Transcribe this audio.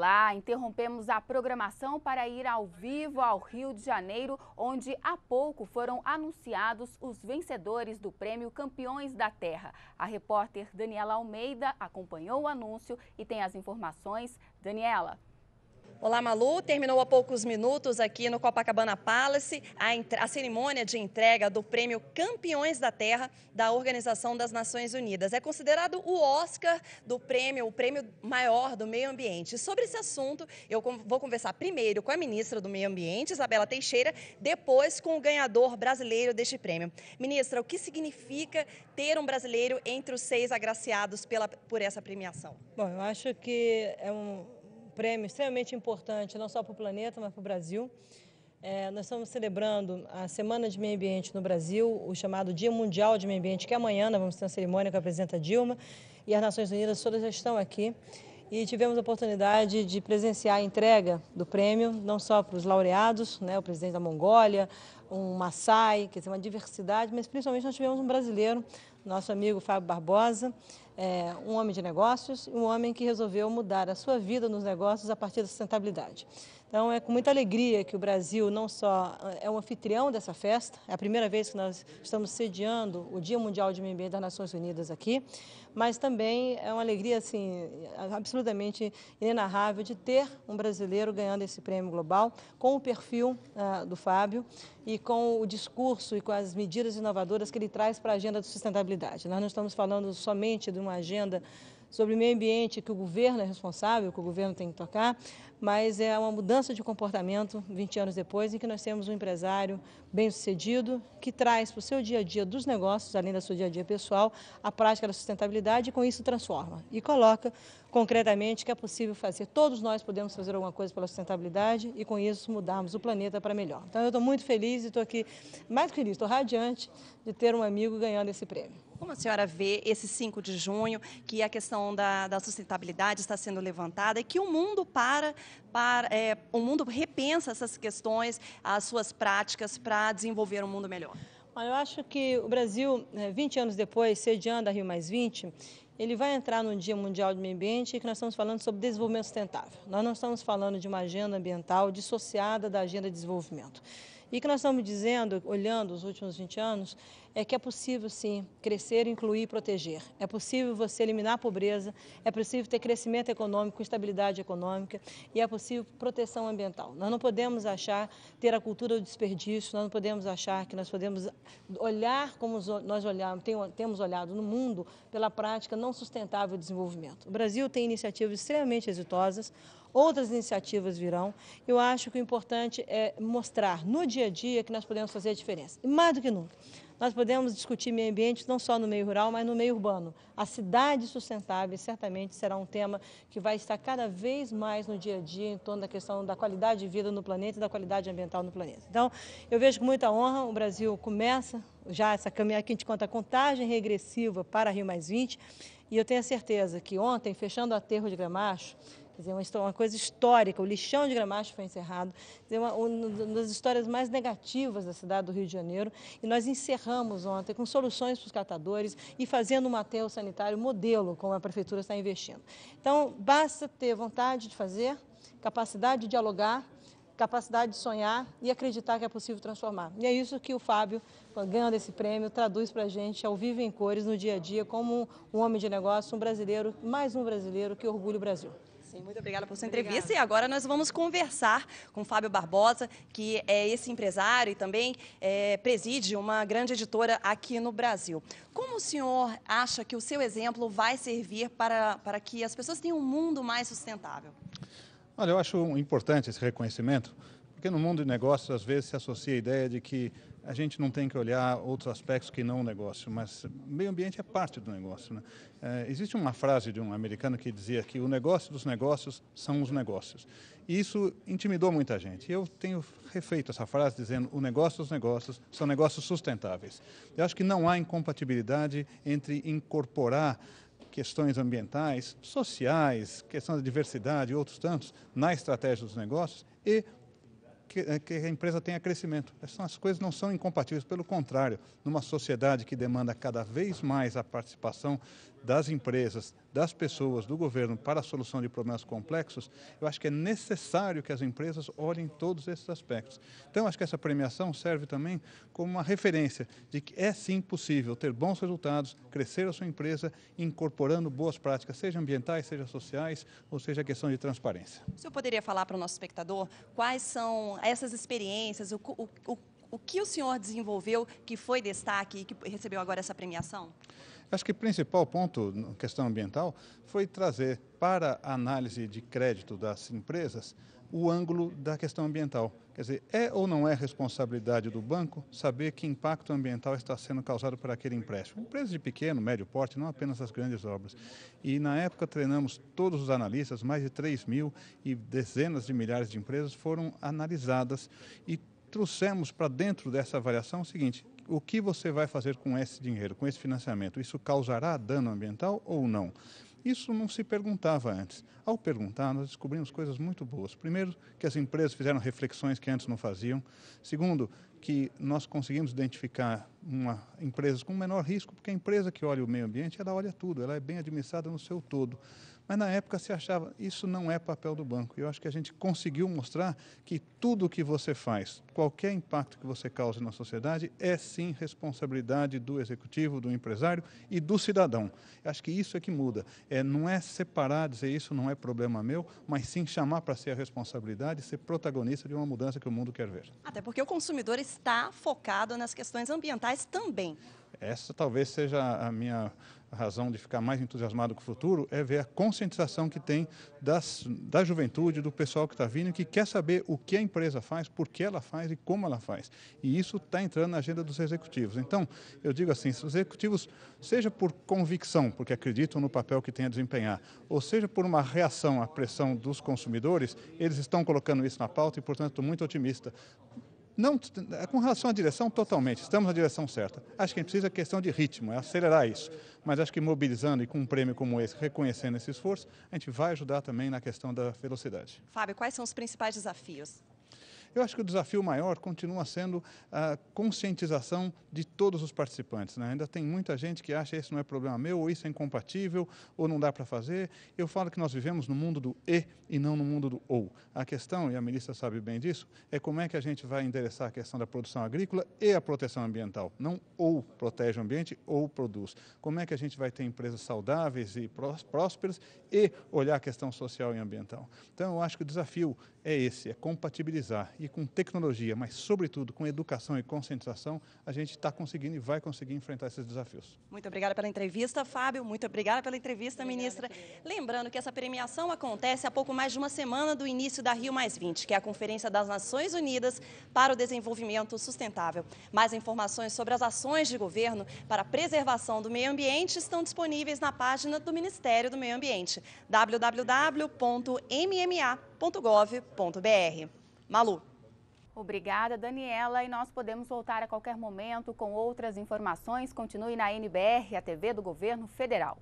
Olá, interrompemos a programação para ir ao vivo ao Rio de Janeiro, onde há pouco foram anunciados os vencedores do prêmio Campeões da Terra. A repórter Daniela Almeida acompanhou o anúncio e tem as informações. Daniela. Olá, Malu. Terminou há poucos minutos aqui no Copacabana Palace a, a, cerimônia de entrega do prêmio Campeões da Terra da Organização das Nações Unidas. É considerado o Oscar do prêmio, o prêmio maior do meio ambiente. Sobre esse assunto, eu vou conversar primeiro com a ministra do Meio Ambiente, Isabela Teixeira, depois com o ganhador brasileiro deste prêmio. Ministra, o que significa ter um brasileiro entre os seis agraciados pela, por essa premiação? Bom, eu acho que é um prêmio extremamente importante, não só para o planeta, mas para o Brasil. É, nós estamos celebrando a Semana de Meio Ambiente no Brasil, o chamado Dia Mundial de Meio Ambiente, que é amanhã nós vamos ter uma cerimônia que apresenta Dilma e as Nações Unidas todas já estão aqui. E tivemos a oportunidade de presenciar a entrega do prêmio, não só para os laureados, né, o presidente da Mongólia, um Maasai, quer dizer, uma diversidade, mas principalmente nós tivemos um brasileiro, nosso amigo Fábio Barbosa, é, um homem de negócios e um homem que resolveu mudar a sua vida nos negócios a partir da sustentabilidade. Então, é com muita alegria que o Brasil não só é o um anfitrião dessa festa, é a primeira vez que nós estamos sediando o Dia Mundial de Meio Ambiente das Nações Unidas aqui, mas também é uma alegria assim, absolutamente inenarrável de ter um brasileiro ganhando esse prêmio global com o perfil uh, do Fábio e com o discurso e com as medidas inovadoras que ele traz para a agenda de sustentabilidade. Nós não estamos falando somente de uma uma agenda sobre meio ambiente que o governo é responsável, que o governo tem que tocar, mas é uma mudança de comportamento 20 anos depois em que nós temos um empresário bem-sucedido que traz para o seu dia a dia dos negócios, além do seu dia a dia pessoal, a prática da sustentabilidade e com isso transforma e coloca concretamente que é possível fazer. Todos nós podemos fazer alguma coisa pela sustentabilidade e com isso mudarmos o planeta para melhor. Então eu estou muito feliz e estou aqui, mais que feliz, estou radiante de ter um amigo ganhando esse prêmio. Como a senhora vê esse 5 de junho, que a questão da, da sustentabilidade está sendo levantada e que o mundo para, para é, o mundo repensa essas questões, as suas práticas para desenvolver um mundo melhor? eu acho que o Brasil, 20 é, anos depois, sediando a Rio Mais 20, ele vai entrar no Dia Mundial do Meio Ambiente e que nós estamos falando sobre desenvolvimento sustentável. Nós não estamos falando de uma agenda ambiental dissociada da agenda de desenvolvimento. E o que nós estamos dizendo, olhando os últimos 20 anos, é que é possível sim crescer, incluir e proteger. É possível você eliminar a pobreza, é possível ter crescimento econômico, estabilidade econômica e é possível proteção ambiental. Nós não podemos achar ter a cultura do desperdício, nós não podemos achar que nós podemos olhar como nós olhamos, temos olhado no mundo pela prática não sustentável do desenvolvimento. O Brasil tem iniciativas extremamente exitosas outras iniciativas virão. Eu acho que o importante é mostrar no dia a dia que nós podemos fazer a diferença. E mais do que nunca, nós podemos discutir meio ambiente não só no meio rural, mas no meio urbano. A cidade sustentável certamente será um tema que vai estar cada vez mais no dia a dia em torno da questão da qualidade de vida no planeta e da qualidade ambiental no planeta. Então, eu vejo com muita honra, o Brasil começa já essa caminhada que a gente conta a contagem regressiva para Rio Mais 20, e eu tenho a certeza que ontem, fechando o aterro de Gramacho, Dizer, uma, uma coisa histórica, o lixão de Gramacho foi encerrado, dizer, uma, uma das histórias mais negativas da cidade do Rio de Janeiro. E nós encerramos ontem com soluções para os catadores e fazendo um material sanitário modelo, como a prefeitura está investindo. Então, basta ter vontade de fazer, capacidade de dialogar, capacidade de sonhar e acreditar que é possível transformar. E é isso que o Fábio, ganhando esse prêmio, traduz para a gente ao vivo em cores no dia a dia como um homem de negócio, um brasileiro, mais um brasileiro que orgulha o Brasil. Sim, muito obrigada por sua entrevista. Obrigada. E agora nós vamos conversar com Fábio Barbosa, que é esse empresário e também é, preside uma grande editora aqui no Brasil. Como o senhor acha que o seu exemplo vai servir para, para que as pessoas tenham um mundo mais sustentável? Olha, eu acho importante esse reconhecimento porque no mundo de negócios, às vezes, se associa a ideia de que a gente não tem que olhar outros aspectos que não o negócio, mas meio ambiente é parte do negócio. Né? É, existe uma frase de um americano que dizia que o negócio dos negócios são os negócios. E isso intimidou muita gente. E eu tenho refeito essa frase dizendo o negócio dos negócios são negócios sustentáveis. Eu acho que não há incompatibilidade entre incorporar questões ambientais, sociais, questão da diversidade e outros tantos na estratégia dos negócios e eh, que, a empresa tenha crescimento. Essas coisas não são incompatíveis, pelo contrário, numa sociedade que demanda cada vez mais a participação das empresas, das pessoas, do governo para a solução de problemas complexos, eu acho que é necessário que as empresas olhem todos esses aspectos. Então, acho que essa premiação serve também como uma referência de que é sim possível ter bons resultados, crescer a sua empresa, incorporando boas práticas, seja ambientais, seja sociais, ou seja questão de transparência. O senhor poderia falar para o nosso espectador quais são essas experiências, o, o, o o que o senhor desenvolveu que foi destaque e que recebeu agora essa premiação? Acho que o principal ponto na questão ambiental foi trazer para a análise de crédito das empresas o ângulo da questão ambiental. Quer dizer, é ou não é responsabilidade do banco saber que impacto ambiental está sendo causado por aquele empréstimo? Empresas de pequeno, médio porte, não apenas as grandes obras. E na época treinamos todos os analistas, mais de 3 mil e dezenas de milhares de empresas foram analisadas e trouxemos para dentro dessa avaliação o seguinte: o que você vai fazer com esse dinheiro, com esse financiamento? Isso causará dano ambiental ou não? Isso não se perguntava antes. Ao perguntar, nós descobrimos coisas muito boas. Primeiro, que as empresas fizeram reflexões que antes não faziam. Segundo, que nós conseguimos identificar uma empresa com menor risco, porque a empresa que olha o meio ambiente, ela olha tudo, ela é bem administrada no seu todo. Mas na época se achava, isso não é papel do banco. E eu acho que a gente conseguiu mostrar que tudo o que você faz, qualquer impacto que você cause na sociedade, é sim responsabilidade do executivo, do empresário e do cidadão. Eu acho que isso é que muda. É, não é separar, dizer isso não é problema meu, mas sim chamar para ser a responsabilidade, ser protagonista de uma mudança que o mundo quer ver. Até porque o consumidor está focado nas questões ambientais mas também. Essa talvez seja a minha razão de ficar mais entusiasmado com o futuro, é ver a conscientização que tem das, da juventude, do pessoal que está vindo, que quer saber o que a empresa faz, por que ela faz e como ela faz. E isso está entrando na agenda dos executivos. Então, eu digo assim, os executivos, seja por convicção, porque acreditam no papel que têm a desempenhar, ou seja por uma reação à pressão dos consumidores, eles estão colocando isso na pauta e, portanto, estou muito otimista não, é com relação à direção, totalmente. Estamos na direção certa. Acho que a gente precisa questão de ritmo, é acelerar isso. Mas acho que mobilizando e com um prêmio como esse, reconhecendo esse esforço, a gente vai ajudar também na questão da velocidade. Fábio, quais são os principais desafios? Eu acho que o desafio maior continua sendo a conscientização de todos os participantes. Né? Ainda tem muita gente que acha isso não é problema meu, ou isso é incompatível, ou não dá para fazer. Eu falo que nós vivemos no mundo do e e não no mundo do ou. A questão, e a ministra sabe bem disso, é como é que a gente vai endereçar a questão da produção agrícola e a proteção ambiental. Não ou protege o ambiente ou produz. Como é que a gente vai ter empresas saudáveis e prósperas e olhar a questão social e ambiental? Então, eu acho que o desafio é esse, é compatibilizar. E com tecnologia, mas sobretudo com educação e conscientização, a gente está conseguindo e vai conseguir enfrentar esses desafios. Muito obrigada pela entrevista, Fábio. Muito obrigada pela entrevista, obrigada, ministra. Querida. Lembrando que essa premiação acontece há pouco mais de uma semana do início da Rio que é a Conferência das Nações Unidas para o Desenvolvimento Sustentável. Mais informações sobre as ações de governo para a preservação do meio ambiente estão disponíveis na página do Ministério do Meio Ambiente, www.mma.com www.gov.br. Malu. Obrigada, Daniela. E nós podemos voltar a qualquer momento com outras informações. Continue na NBR, a TV do Governo Federal.